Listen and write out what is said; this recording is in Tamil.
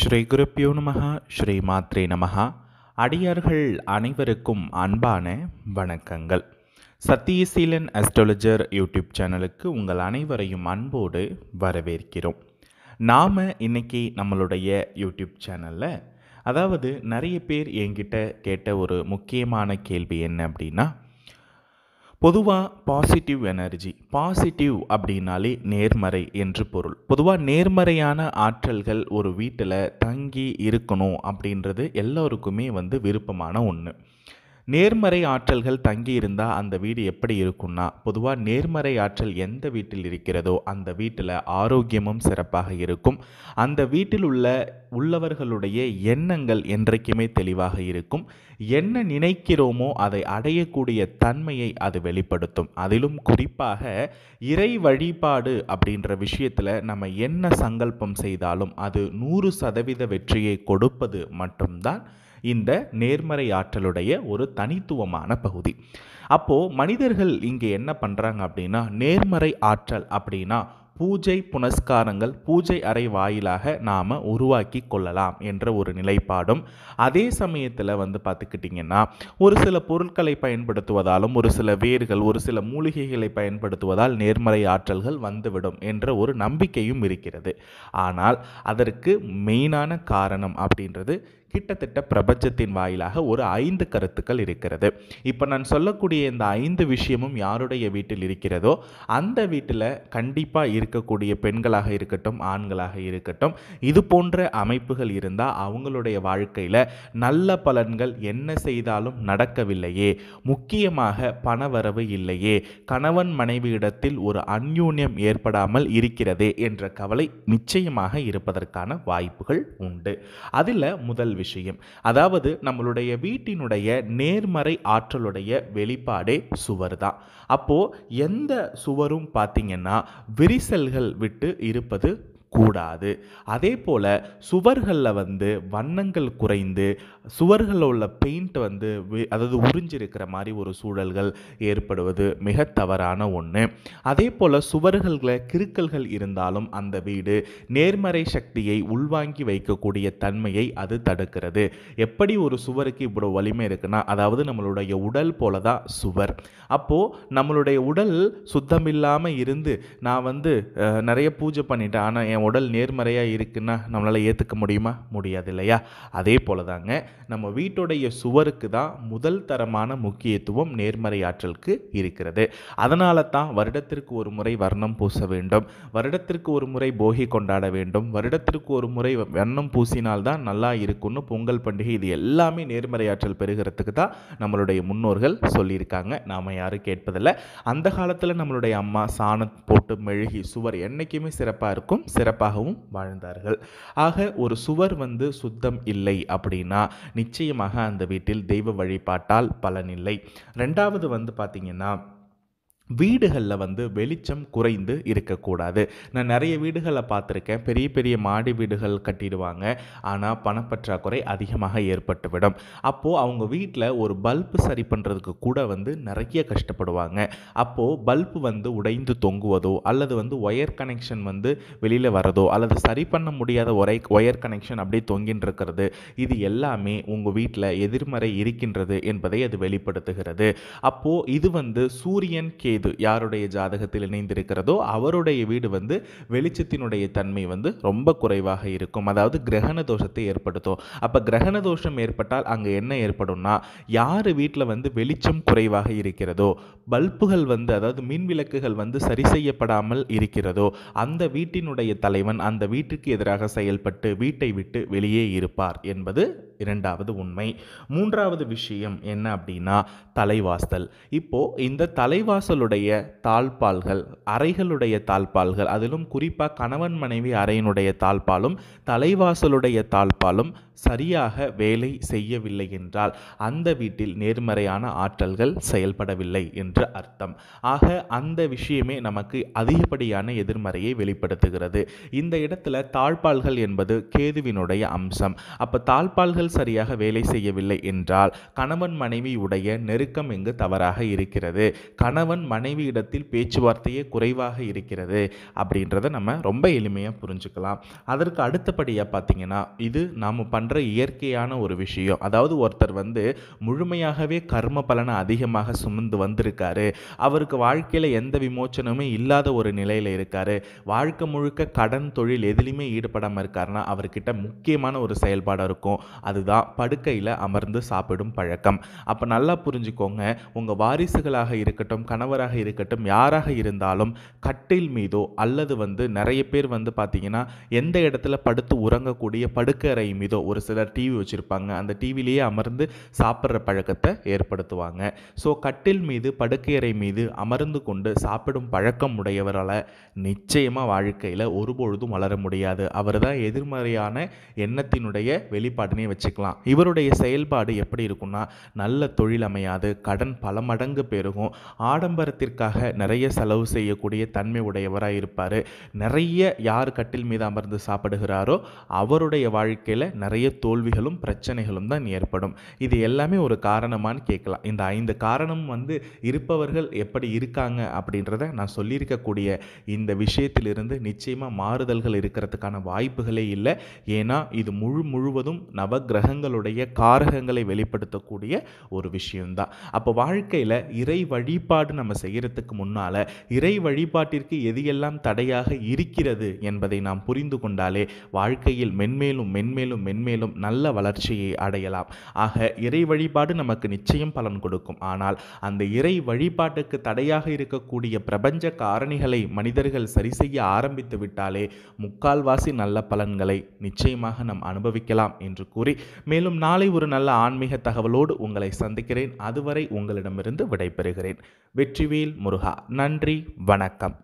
ஸ்ரீ குருப்பியோ நமக ஸ்ரீ மாத்ரே நமக அடியார்கள் அனைவருக்கும் அன்பான வணக்கங்கள் சத்தியசீலன் அஸ்ட்ராலஜர் யூடியூப் சேனலுக்கு உங்கள் அனைவரையும் அன்போடு வரவேற்கிறோம் நாம் இன்றைக்கி நம்மளுடைய யூடியூப் சேனலில் அதாவது நிறைய பேர் என்கிட்ட கேட்ட ஒரு முக்கியமான கேள்வி என்ன அப்படின்னா பொதுவாக பாசிட்டிவ் எனர்ஜி பாசிட்டிவ் அப்படின்னாலே நேர்மறை என்று பொருள் பொதுவாக நேர்மறையான ஆற்றல்கள் ஒரு வீட்டில் தங்கி இருக்கணும் அப்படின்றது எல்லோருக்குமே வந்து விருப்பமான ஒன்று நேர்மறை ஆற்றல்கள் தங்கியிருந்தா அந்த வீடு எப்படி இருக்கும்னா பொதுவாக நேர்மறை ஆற்றல் எந்த வீட்டில் இருக்கிறதோ அந்த வீட்டில் ஆரோக்கியமும் சிறப்பாக இருக்கும் அந்த வீட்டில் உள்ள உள்ளவர்களுடைய எண்ணங்கள் என்றைக்குமே தெளிவாக இருக்கும் என்ன நினைக்கிறோமோ அதை அடையக்கூடிய தன்மையை அது வெளிப்படுத்தும் அதிலும் குறிப்பாக இறை வழிபாடு அப்படின்ற விஷயத்தில் நம்ம என்ன சங்கல்பம் செய்தாலும் அது நூறு சதவீத வெற்றியை கொடுப்பது மட்டும்தான் இந்த நேர்மறை ஆற்றலுடைய ஒரு தனித்துவமான பகுதி அப்போது மனிதர்கள் இங்கே என்ன பண்ணுறாங்க அப்படின்னா நேர்மறை ஆற்றல் அப்படின்னா பூஜை புனஸ்காரங்கள் பூஜை அறை வாயிலாக நாம் உருவாக்கி கொள்ளலாம் என்ற ஒரு நிலைப்பாடும் அதே சமயத்தில் வந்து பார்த்துக்கிட்டிங்கன்னா ஒரு சில பொருட்களை பயன்படுத்துவதாலும் ஒரு சில வேர்கள் ஒரு சில மூலிகைகளை பயன்படுத்துவதால் நேர்மறை ஆற்றல்கள் வந்துவிடும் என்ற ஒரு நம்பிக்கையும் இருக்கிறது ஆனால் அதற்கு மெயினான காரணம் அப்படின்றது கிட்டத்தட்ட பிரபஞ்சத்தின் வாயிலாக ஒரு ஐந்து கருத்துக்கள் இருக்கிறது இப்போ நான் சொல்லக்கூடிய இந்த ஐந்து விஷயமும் யாருடைய வீட்டில் இருக்கிறதோ அந்த வீட்டில் கண்டிப்பாக இருக்கக்கூடிய பெண்களாக இருக்கட்டும் ஆண்களாக இருக்கட்டும் இது போன்ற அமைப்புகள் இருந்தால் அவங்களுடைய வாழ்க்கையில் நல்ல பலன்கள் என்ன செய்தாலும் நடக்கவில்லையே முக்கியமாக பணவரவு இல்லையே கணவன் மனைவி இடத்தில் ஒரு அந்யூன்யம் ஏற்படாமல் இருக்கிறதே என்ற கவலை நிச்சயமாக இருப்பதற்கான வாய்ப்புகள் உண்டு அதில் முதல் விஷயம் அதாவது நம்மளுடைய வீட்டினுடைய நேர்மறை ஆற்றலுடைய வெளிப்பாடே சுவர் தான் அப்போது எந்த சுவரும் பார்த்திங்கன்னா விரிசல்கள் விட்டு இருப்பது கூடாது அதே போல் சுவர்களில் வந்து வண்ணங்கள் குறைந்து சுவர்களில் உள்ள பெயிண்ட் வந்து அதாவது உறிஞ்சிருக்கிற மாதிரி ஒரு சூழல்கள் ஏற்படுவது மிக தவறான ஒன்று அதே போல் சுவர்களில் கிருக்கல்கள் இருந்தாலும் அந்த வீடு நேர்மறை சக்தியை உள்வாங்கி வைக்கக்கூடிய தன்மையை அது தடுக்கிறது எப்படி ஒரு சுவருக்கு இவ்வளோ வலிமை இருக்குன்னா அதாவது நம்மளுடைய உடல் போல தான் சுவர் அப்போது நம்மளுடைய உடல் சுத்தமில்லாமல் இருந்து நான் வந்து நிறைய பூஜை பண்ணிட்டேன் ஆனால் என் என் உடல் நேர்மறையாக இருக்குன்னா நம்மளால் ஏற்றுக்க முடியுமா முடியாது இல்லையா அதே போல் தாங்க நம்ம வீட்டுடைய சுவருக்கு தான் முதல் தரமான முக்கியத்துவம் நேர்மறை ஆற்றலுக்கு இருக்கிறது அதனால தான் வருடத்திற்கு ஒரு முறை வர்ணம் பூச வேண்டும் வருடத்திற்கு ஒரு முறை போகி கொண்டாட வேண்டும் வருடத்திற்கு ஒரு முறை வண்ணம் பூசினால்தான் நல்லா இருக்கும்னு பொங்கல் பண்டிகை இது எல்லாமே நேர்மறை ஆற்றல் பெறுகிறதுக்கு தான் நம்மளுடைய முன்னோர்கள் சொல்லியிருக்காங்க நாம் யாரும் கேட்பதில்லை அந்த காலத்தில் நம்மளுடைய அம்மா சாணம் போட்டு மெழுகி சுவர் என்றைக்குமே சிறப்பாக இருக்கும் சிறப்பு சிறப்பாகவும் வாழ்ந்தார்கள் ஆக ஒரு சுவர் வந்து சுத்தம் இல்லை அப்படின்னா நிச்சயமாக அந்த வீட்டில் தெய்வ வழிபாட்டால் பலனில்லை ரெண்டாவது வந்து பார்த்திங்கன்னா வீடுகளில் வந்து வெளிச்சம் குறைந்து இருக்கக்கூடாது நான் நிறைய வீடுகளை பார்த்துருக்கேன் பெரிய பெரிய மாடி வீடுகள் கட்டிடுவாங்க ஆனால் பணப்பற்றாக்குறை அதிகமாக ஏற்பட்டுவிடும் அப்போது அவங்க வீட்டில் ஒரு பல்பு சரி பண்ணுறதுக்கு கூட வந்து நிறைய கஷ்டப்படுவாங்க அப்போது பல்பு வந்து உடைந்து தொங்குவதோ அல்லது வந்து ஒயர் கனெக்ஷன் வந்து வெளியில் வரதோ அல்லது சரி பண்ண முடியாத ஒரே ஒயர் கனெக்ஷன் அப்படியே தொங்கின்னு இருக்கிறது இது எல்லாமே உங்கள் வீட்டில் எதிர்மறை இருக்கின்றது என்பதை அது வெளிப்படுத்துகிறது அப்போது இது வந்து சூரியன் கே வீடு யாருடைய ஜாதகத்தில் இணைந்திருக்கிறதோ அவருடைய வீடு வந்து வெளிச்சத்தினுடைய தன்மை வந்து ரொம்ப குறைவாக இருக்கும் அதாவது கிரகண தோஷத்தை ஏற்படுத்தும் அப்போ கிரகண தோஷம் ஏற்பட்டால் அங்கே என்ன ஏற்படும்னா யார் வீட்டில் வந்து வெளிச்சம் குறைவாக இருக்கிறதோ பல்புகள் வந்து அதாவது மின் விளக்குகள் வந்து சரி செய்யப்படாமல் இருக்கிறதோ அந்த வீட்டினுடைய தலைவன் அந்த வீட்டுக்கு எதிராக செயல்பட்டு வீட்டை விட்டு வெளியே இருப்பார் என்பது இரண்டாவது உண்மை மூன்றாவது விஷயம் என்ன அப்படின்னா தலைவாசல் இப்போ இந்த தலைவாசலுடைய அறையினுடைய தாழ்பால்கள் அறைகளுடைய தாழ்பால்கள் அதிலும் குறிப்பாக கணவன் மனைவி அறையினுடைய தாழ்பாலும் தலைவாசலுடைய தாழ்பாலும் சரியாக வேலை செய்யவில்லை என்றால் அந்த வீட்டில் நேர்மறையான ஆற்றல்கள் செயல்படவில்லை என்று அர்த்தம் ஆக அந்த விஷயமே நமக்கு அதிகப்படியான எதிர்மறையை வெளிப்படுத்துகிறது இந்த இடத்துல தாழ்பால்கள் என்பது கேதுவினுடைய அம்சம் அப்போ தாழ்பால்கள் சரியாக வேலை செய்யவில்லை என்றால் கணவன் மனைவி உடைய நெருக்கம் இங்கு தவறாக இருக்கிறது கணவன் மனைவியிடத்தில் பேச்சுவார்த்தையே குறைவாக இருக்கிறது அப்படின்றத நம்ம ரொம்ப எளிமையாக புரிஞ்சுக்கலாம் அதற்கு அடுத்தபடியாக பார்த்திங்கன்னா இது நாம் பண்ணுற இயற்கையான ஒரு விஷயம் அதாவது ஒருத்தர் வந்து முழுமையாகவே கர்ம பலனை அதிகமாக சுமந்து வந்திருக்காரு அவருக்கு வாழ்க்கையில் எந்த விமோச்சனமே இல்லாத ஒரு நிலையில் இருக்கார் வாழ்க்கை முழுக்க கடன் தொழில் எதுலேயுமே ஈடுபடாமல் இருக்காருன்னா அவர்கிட்ட முக்கியமான ஒரு செயல்பாடாக இருக்கும் அதுதான் படுக்கையில் அமர்ந்து சாப்பிடும் பழக்கம் அப்போ நல்லா புரிஞ்சுக்கோங்க உங்கள் வாரிசுகளாக இருக்கட்டும் கணவர் நண்பராக இருக்கட்டும் யாராக இருந்தாலும் கட்டில் மீதோ அல்லது வந்து நிறைய பேர் வந்து பார்த்திங்கன்னா எந்த இடத்துல படுத்து உறங்கக்கூடிய படுக்கறை மீதோ ஒரு சிலர் டிவி வச்சுருப்பாங்க அந்த டிவிலேயே அமர்ந்து சாப்பிட்ற பழக்கத்தை ஏற்படுத்துவாங்க ஸோ கட்டில் மீது படுக்கையறை மீது அமர்ந்து கொண்டு சாப்பிடும் பழக்கம் உடையவரால் நிச்சயமாக வாழ்க்கையில் ஒருபொழுதும் வளர முடியாது அவர் தான் எதிர்மறையான எண்ணத்தினுடைய வெளிப்பாடுனே வச்சுக்கலாம் இவருடைய செயல்பாடு எப்படி இருக்கும்னா நல்ல தொழில் அமையாது கடன் பல மடங்கு பெருகும் ஆடம்பர அதிகாரத்திற்காக நிறைய செலவு செய்யக்கூடிய தன்மை உடையவராக இருப்பார் நிறைய யார் கட்டில் மீது அமர்ந்து சாப்பிடுகிறாரோ அவருடைய வாழ்க்கையில் நிறைய தோல்விகளும் பிரச்சனைகளும் தான் ஏற்படும் இது எல்லாமே ஒரு காரணமானு கேட்கலாம் இந்த ஐந்து காரணம் வந்து இருப்பவர்கள் எப்படி இருக்காங்க அப்படின்றத நான் சொல்லியிருக்கக்கூடிய இந்த விஷயத்திலிருந்து நிச்சயமாக மாறுதல்கள் இருக்கிறதுக்கான வாய்ப்புகளே இல்லை ஏன்னா இது முழு முழுவதும் நவகிரகங்களுடைய காரகங்களை வெளிப்படுத்தக்கூடிய ஒரு விஷயம்தான் அப்போ வாழ்க்கையில் இறை வழிபாடு நம்ம செய்கிறதுக்கு முன்னால் இறை வழிபாட்டிற்கு எதையெல்லாம் தடையாக இருக்கிறது என்பதை நாம் புரிந்து கொண்டாலே வாழ்க்கையில் மென்மேலும் மென்மேலும் மென்மேலும் நல்ல வளர்ச்சியை அடையலாம் ஆக இறை வழிபாடு நமக்கு நிச்சயம் பலன் கொடுக்கும் ஆனால் அந்த இறை வழிபாட்டுக்கு தடையாக இருக்கக்கூடிய பிரபஞ்ச காரணிகளை மனிதர்கள் சரி செய்ய ஆரம்பித்து விட்டாலே முக்கால்வாசி நல்ல பலன்களை நிச்சயமாக நாம் அனுபவிக்கலாம் என்று கூறி மேலும் நாளை ஒரு நல்ல ஆன்மீக தகவலோடு உங்களை சந்திக்கிறேன் அதுவரை உங்களிடமிருந்து விடைபெறுகிறேன் வெற்றி வெற்றிவேல் முருகா நன்றி வணக்கம்